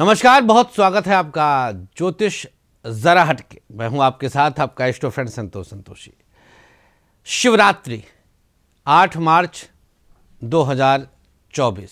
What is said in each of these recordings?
नमस्कार बहुत स्वागत है आपका ज्योतिष जरा हटके मैं हूं आपके साथ आपका इष्टो फ्रेंड संतोष संतोषी शिवरात्रि 8 मार्च 2024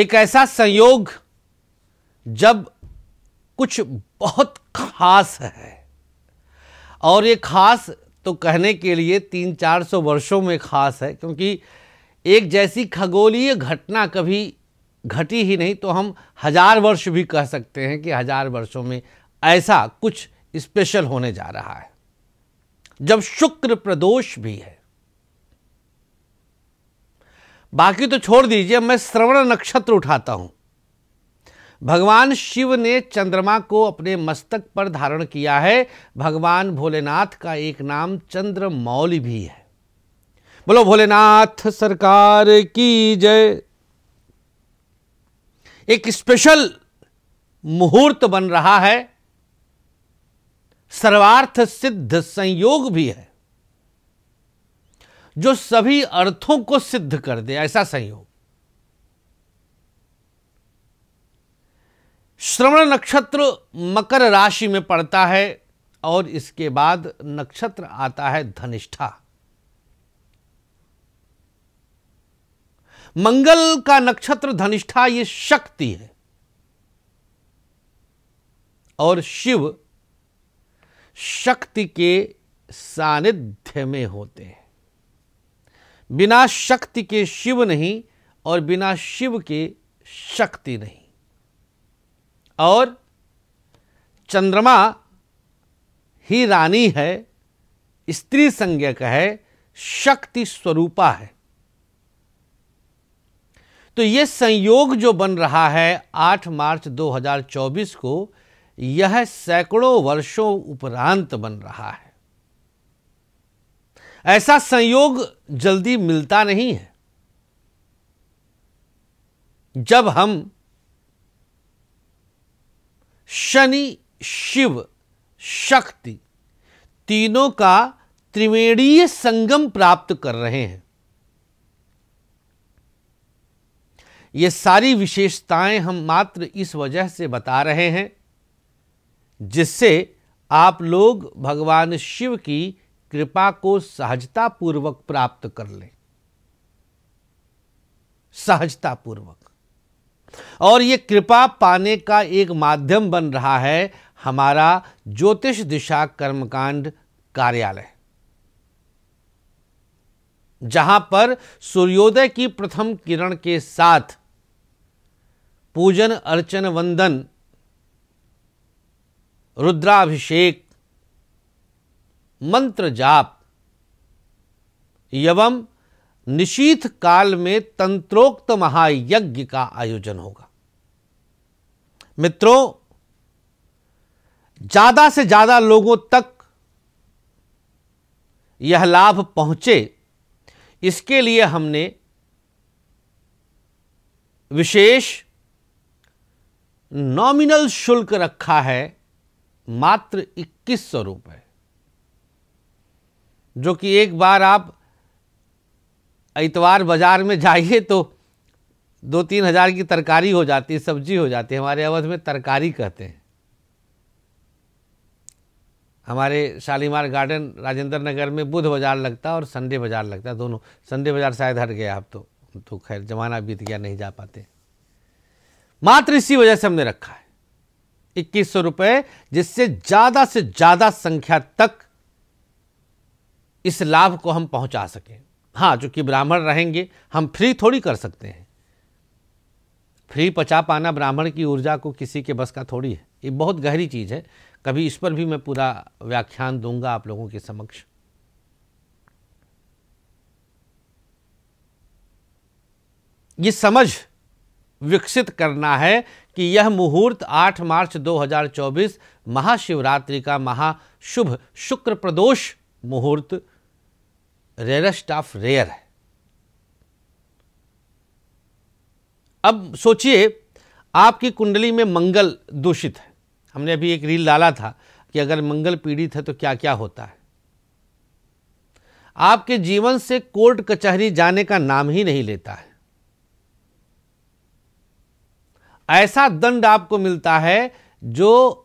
एक ऐसा संयोग जब कुछ बहुत खास है और ये खास तो कहने के लिए तीन चार सौ वर्षों में खास है क्योंकि एक जैसी खगोलीय घटना कभी घटी ही नहीं तो हम हजार वर्ष भी कह सकते हैं कि हजार वर्षों में ऐसा कुछ स्पेशल होने जा रहा है जब शुक्र प्रदोष भी है बाकी तो छोड़ दीजिए मैं श्रवण नक्षत्र उठाता हूं भगवान शिव ने चंद्रमा को अपने मस्तक पर धारण किया है भगवान भोलेनाथ का एक नाम चंद्र मौल भी है बोलो भोलेनाथ सरकार की जय एक स्पेशल मुहूर्त बन रहा है सर्वार्थ सिद्ध संयोग भी है जो सभी अर्थों को सिद्ध कर दे ऐसा संयोग श्रवण नक्षत्र मकर राशि में पड़ता है और इसके बाद नक्षत्र आता है धनिष्ठा मंगल का नक्षत्र धनिष्ठा ये शक्ति है और शिव शक्ति के सानिध्य में होते हैं बिना शक्ति के शिव नहीं और बिना शिव के शक्ति नहीं और चंद्रमा ही रानी है स्त्री संज्ञक है शक्ति स्वरूपा है तो ये संयोग जो बन रहा है 8 मार्च 2024 को यह सैकड़ों वर्षों उपरांत बन रहा है ऐसा संयोग जल्दी मिलता नहीं है जब हम शनि शिव शक्ति तीनों का त्रिवेणीय संगम प्राप्त कर रहे हैं ये सारी विशेषताएं हम मात्र इस वजह से बता रहे हैं जिससे आप लोग भगवान शिव की कृपा को सहजतापूर्वक प्राप्त कर लें सहजतापूर्वक और ये कृपा पाने का एक माध्यम बन रहा है हमारा ज्योतिष दिशा कर्मकांड कार्यालय जहां पर सूर्योदय की प्रथम किरण के साथ पूजन अर्चन वंदन रुद्राभिषेक मंत्र जाप एवं निशीथ काल में तंत्रोक्त महायज्ञ का आयोजन होगा मित्रों ज्यादा से ज्यादा लोगों तक यह लाभ पहुंचे इसके लिए हमने विशेष नॉमिनल शुल्क रखा है मात्र इक्कीस सौ रुपये जो कि एक बार आप इतवार बाज़ार में जाइए तो दो तीन हज़ार की तरकारी हो जाती है सब्जी हो जाती है हमारे अवध में तरकारी कहते हैं हमारे शालीमार गार्डन राजेंद्र नगर में बुध बाज़ार लगता है और संडे बाज़ार लगता है दोनों संडे बाज़ार शायद हट गया अब तो तो खैर ज़माना बीत गया नहीं जा पाते मात्र इसी वजह से हमने रखा है इक्कीस सौ रुपए जिससे ज्यादा से ज्यादा संख्या तक इस लाभ को हम पहुंचा सकें हाँ चूंकि ब्राह्मण रहेंगे हम फ्री थोड़ी कर सकते हैं फ्री पचा पाना ब्राह्मण की ऊर्जा को किसी के बस का थोड़ी है ये बहुत गहरी चीज़ है कभी इस पर भी मैं पूरा व्याख्यान दूंगा आप लोगों के समक्ष ये समझ विकसित करना है कि यह मुहूर्त 8 मार्च 2024 महाशिवरात्रि का महाशुभ शुक्र प्रदोष मुहूर्त रेयरस्ट ऑफ रेयर है अब सोचिए आपकी कुंडली में मंगल दूषित है हमने अभी एक रील डाला था कि अगर मंगल पीड़ित है तो क्या क्या होता है आपके जीवन से कोर्ट कचहरी जाने का नाम ही नहीं लेता है ऐसा दंड आपको मिलता है जो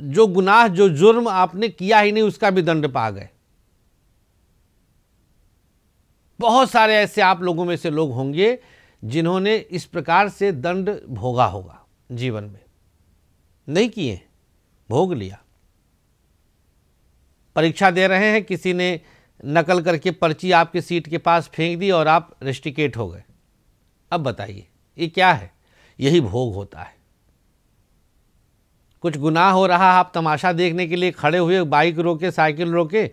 जो गुनाह जो जुर्म आपने किया ही नहीं उसका भी दंड पा गए बहुत सारे ऐसे आप लोगों में से लोग होंगे जिन्होंने इस प्रकार से दंड भोगा होगा जीवन में नहीं किए भोग लिया परीक्षा दे रहे हैं किसी ने नकल करके पर्ची आपके सीट के पास फेंक दी और आप रेस्टिकेट हो गए अब बताइए ये क्या है यही भोग होता है कुछ गुनाह हो रहा आप तमाशा देखने के लिए खड़े हुए बाइक रोके साइकिल रोके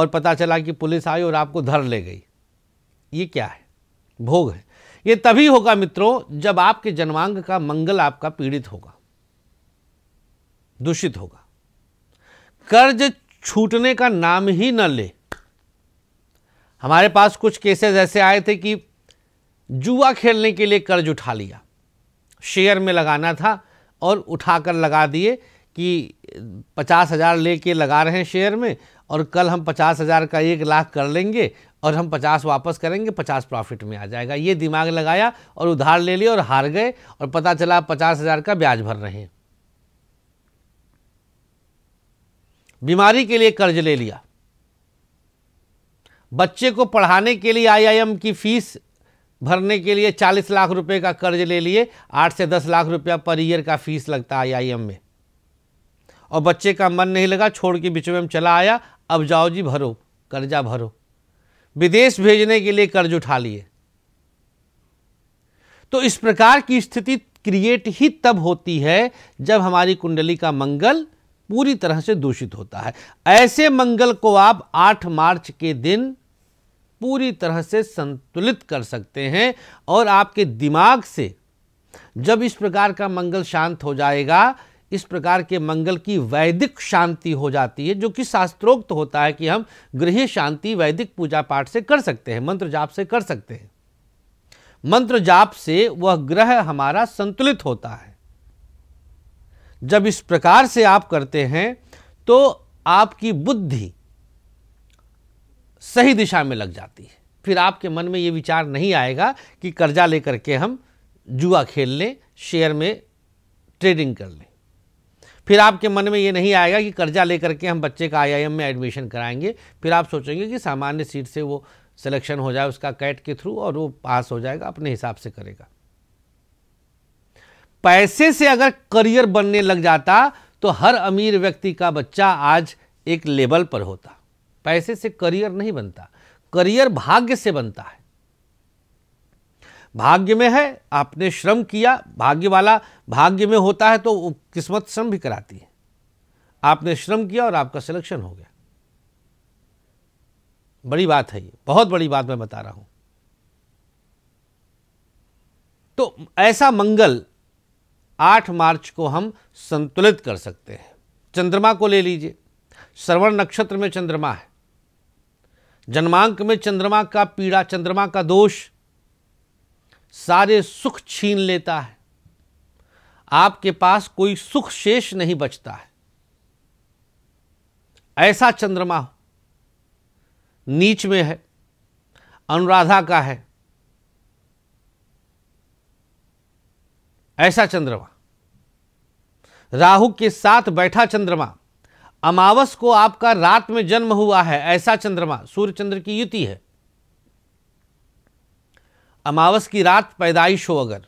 और पता चला कि पुलिस आई और आपको धर ले गई ये क्या है भोग है ये तभी होगा मित्रों जब आपके जन्मांग का मंगल आपका पीड़ित होगा दूषित होगा कर्ज छूटने का नाम ही न ले हमारे पास कुछ केसेस ऐसे आए थे कि जुआ खेलने के लिए कर्ज उठा लिया शेयर में लगाना था और उठाकर लगा दिए कि पचास हज़ार ले लगा रहे हैं शेयर में और कल हम पचास हज़ार का एक लाख कर लेंगे और हम पचास वापस करेंगे पचास प्रॉफिट में आ जाएगा ये दिमाग लगाया और उधार ले लिया और हार गए और पता चला पचास हज़ार का ब्याज भर रहे हैं बीमारी के लिए कर्ज ले लिया बच्चे को पढ़ाने के लिए आईआईएम की फीस भरने के लिए 40 लाख रुपए का कर्ज ले लिए 8 से 10 लाख रुपया पर ईयर का फीस लगता है आई में और बच्चे का मन नहीं लगा छोड़ के बीच में चला आया अब जाओ जी भरो कर्जा भरो विदेश भेजने के लिए कर्ज उठा लिए तो इस प्रकार की स्थिति क्रिएट ही तब होती है जब हमारी कुंडली का मंगल पूरी तरह से दूषित होता है ऐसे मंगल को आप 8 मार्च के दिन पूरी तरह से संतुलित कर सकते हैं और आपके दिमाग से जब इस प्रकार का मंगल शांत हो जाएगा इस प्रकार के मंगल की वैदिक शांति हो जाती है जो कि शास्त्रोक्त होता है कि हम गृह शांति वैदिक पूजा पाठ से कर सकते हैं मंत्र जाप से कर सकते हैं मंत्र जाप से वह ग्रह हमारा संतुलित होता है जब इस प्रकार से आप करते हैं तो आपकी बुद्धि सही दिशा में लग जाती है फिर आपके मन में ये विचार नहीं आएगा कि कर्जा लेकर के हम जुआ खेल लें शेयर में ट्रेडिंग कर लें फिर आपके मन में ये नहीं आएगा कि कर्जा लेकर के हम बच्चे का आईआईएम में एडमिशन कराएंगे फिर आप सोचेंगे कि सामान्य सीट से वो सिलेक्शन हो जाए उसका कैट के थ्रू और वो पास हो जाएगा अपने हिसाब से करेगा पैसे से अगर करियर बनने लग जाता तो हर अमीर व्यक्ति का बच्चा आज एक लेवल पर होता पैसे से करियर नहीं बनता करियर भाग्य से बनता है भाग्य में है आपने श्रम किया भाग्य वाला भाग्य में होता है तो किस्मत श्रम भी कराती है आपने श्रम किया और आपका सिलेक्शन हो गया बड़ी बात है ये बहुत बड़ी बात मैं बता रहा हूं तो ऐसा मंगल 8 मार्च को हम संतुलित कर सकते हैं चंद्रमा को ले लीजिए श्रवण नक्षत्र में चंद्रमा है जन्मांक में चंद्रमा का पीड़ा चंद्रमा का दोष सारे सुख छीन लेता है आपके पास कोई सुख शेष नहीं बचता है ऐसा चंद्रमा नीच में है अनुराधा का है ऐसा चंद्रमा राहु के साथ बैठा चंद्रमा अमावस को आपका रात में जन्म हुआ है ऐसा चंद्रमा सूर्य चंद्र की युति है अमावस की रात पैदाइश हो अगर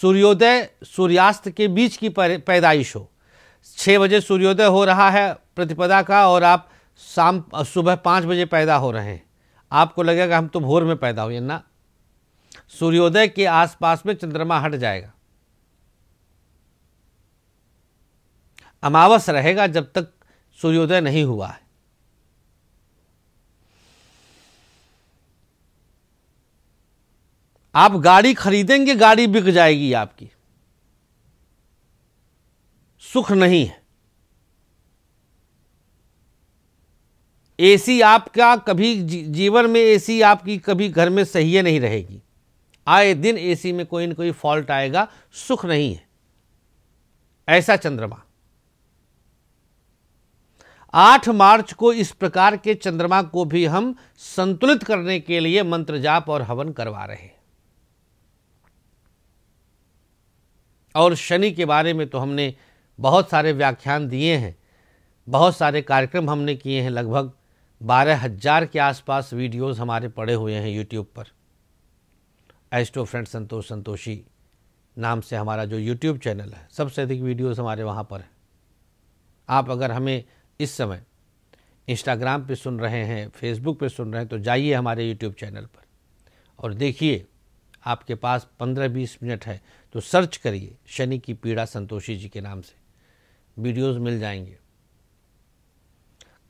सूर्योदय सूर्यास्त के बीच की पैदाइश हो छः बजे सूर्योदय हो रहा है प्रतिपदा का और आप शाम सुबह पाँच बजे पैदा हो रहे हैं आपको लगेगा हम तो भोर में पैदा हुए ना सूर्योदय के आसपास में चंद्रमा हट जाएगा अमावस रहेगा जब तक सूर्योदय नहीं हुआ है आप गाड़ी खरीदेंगे गाड़ी बिक जाएगी आपकी सुख नहीं है एसी आपका कभी जीवन में एसी आपकी कभी घर में सही है नहीं रहेगी आए दिन एसी में कोई ना कोई फॉल्ट आएगा सुख नहीं है ऐसा चंद्रमा आठ मार्च को इस प्रकार के चंद्रमा को भी हम संतुलित करने के लिए मंत्र जाप और हवन करवा रहे हैं और शनि के बारे में तो हमने बहुत सारे व्याख्यान दिए हैं बहुत सारे कार्यक्रम हमने किए हैं लगभग बारह हजार के आसपास वीडियोस हमारे पड़े हुए हैं यूट्यूब पर एस्ट्रो फ्रेंड संतोष संतोषी नाम से हमारा जो यूट्यूब चैनल है सबसे अधिक वीडियोस हमारे वहाँ पर हैं आप अगर हमें इस समय इंस्टाग्राम पे सुन रहे हैं फेसबुक पे सुन रहे हैं तो जाइए हमारे यूट्यूब चैनल पर और देखिए आपके पास पंद्रह बीस मिनट है तो सर्च करिए शनि की पीड़ा संतोषी जी के नाम से वीडियोस मिल जाएंगे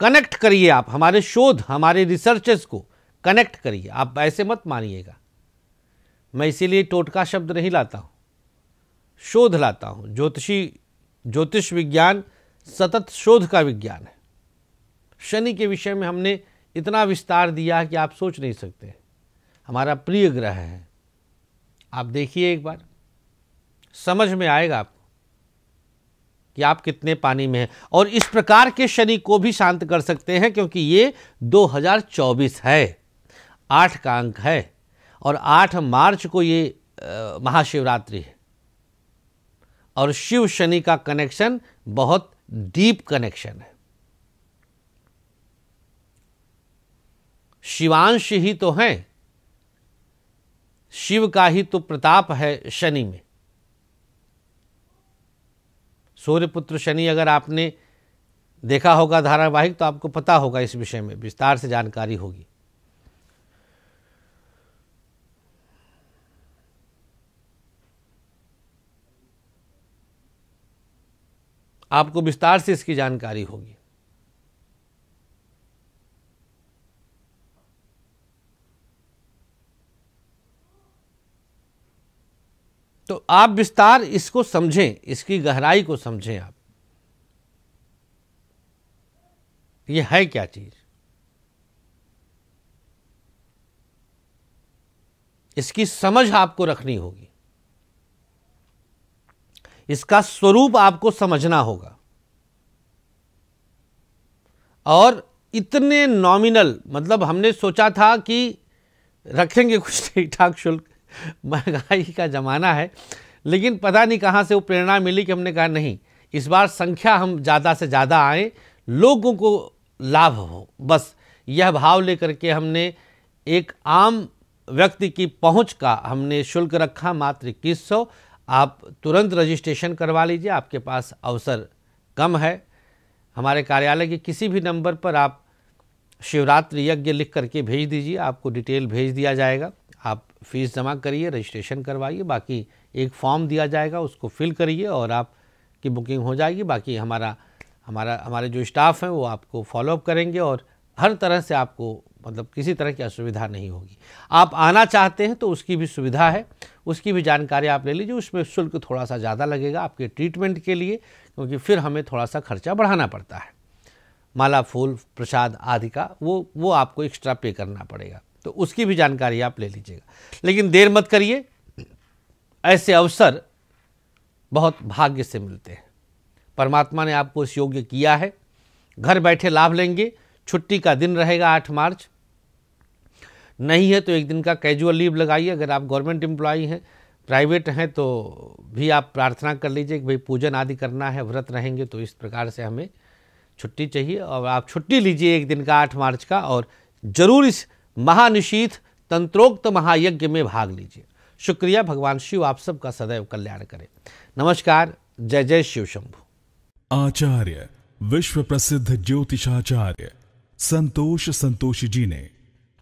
कनेक्ट करिए आप हमारे शोध हमारे रिसर्चेस को कनेक्ट करिए आप ऐसे मत मानिएगा मैं इसीलिए टोटका शब्द नहीं लाता हूँ शोध लाता हूँ ज्योतिषी ज्योतिष विज्ञान सतत शोध का विज्ञान है शनि के विषय में हमने इतना विस्तार दिया कि आप सोच नहीं सकते हमारा प्रिय ग्रह है आप देखिए एक बार समझ में आएगा आपको कि आप कितने पानी में हैं और इस प्रकार के शनि को भी शांत कर सकते हैं क्योंकि ये 2024 है आठ का अंक है और आठ मार्च को ये महाशिवरात्रि है और शिव शनि का कनेक्शन बहुत डीप कनेक्शन है शिवांश ही तो हैं शिव का ही तो प्रताप है शनि में सूर्यपुत्र शनि अगर आपने देखा होगा धारावाहिक तो आपको पता होगा इस विषय में विस्तार से जानकारी होगी आपको विस्तार से इसकी जानकारी होगी तो आप विस्तार इसको समझें इसकी गहराई को समझें आप ये है क्या चीज इसकी समझ आपको रखनी होगी इसका स्वरूप आपको समझना होगा और इतने नॉमिनल मतलब हमने सोचा था कि रखेंगे कुछ ठीक ठाक शुल्क महंगाई का ज़माना है लेकिन पता नहीं कहां से वो प्रेरणा मिली कि हमने कहा नहीं इस बार संख्या हम ज़्यादा से ज़्यादा आए लोगों को लाभ हो बस यह भाव लेकर के हमने एक आम व्यक्ति की पहुंच का हमने शुल्क रखा मात्र इक्कीस सौ आप तुरंत रजिस्ट्रेशन करवा लीजिए आपके पास अवसर कम है हमारे कार्यालय के किसी भी नंबर पर आप शिवरात्रि यज्ञ लिख करके भेज दीजिए आपको डिटेल भेज दिया जाएगा आप फीस जमा करिए रजिस्ट्रेशन करवाइए बाकी एक फॉर्म दिया जाएगा उसको फिल करिए और आपकी बुकिंग हो जाएगी बाकी हमारा हमारा हमारे जो स्टाफ हैं वो आपको फॉलोअप करेंगे और हर तरह से आपको मतलब किसी तरह की असुविधा नहीं होगी आप आना चाहते हैं तो उसकी भी सुविधा है उसकी भी जानकारी आप ले लीजिए उसमें शुल्क थोड़ा सा ज़्यादा लगेगा आपके ट्रीटमेंट के लिए क्योंकि फिर हमें थोड़ा सा खर्चा बढ़ाना पड़ता है माला फूल प्रसाद आदि का वो वो आपको एक्स्ट्रा पे करना पड़ेगा तो उसकी भी जानकारी आप ले लीजिएगा लेकिन देर मत करिए ऐसे अवसर बहुत भाग्य से मिलते हैं परमात्मा ने आपको इस योग्य किया है घर बैठे लाभ लेंगे छुट्टी का दिन रहेगा आठ मार्च नहीं है तो एक दिन का कैजुअल लीव लगाइए अगर आप गवर्नमेंट एम्प्लॉई हैं प्राइवेट हैं तो भी आप प्रार्थना कर लीजिए कि भाई पूजन आदि करना है व्रत रहेंगे तो इस प्रकार से हमें छुट्टी चाहिए और आप छुट्टी लीजिए एक दिन का आठ मार्च का और ज़रूर इस महानिशीथ तंत्रोक्त महायज्ञ में भाग लीजिए शुक्रिया भगवान शिव आप सबका सदैव कल्याण करें नमस्कार जय जय शिव शंभु आचार्य विश्व प्रसिद्ध ज्योतिषाचार्य संतोष संतोषी जी ने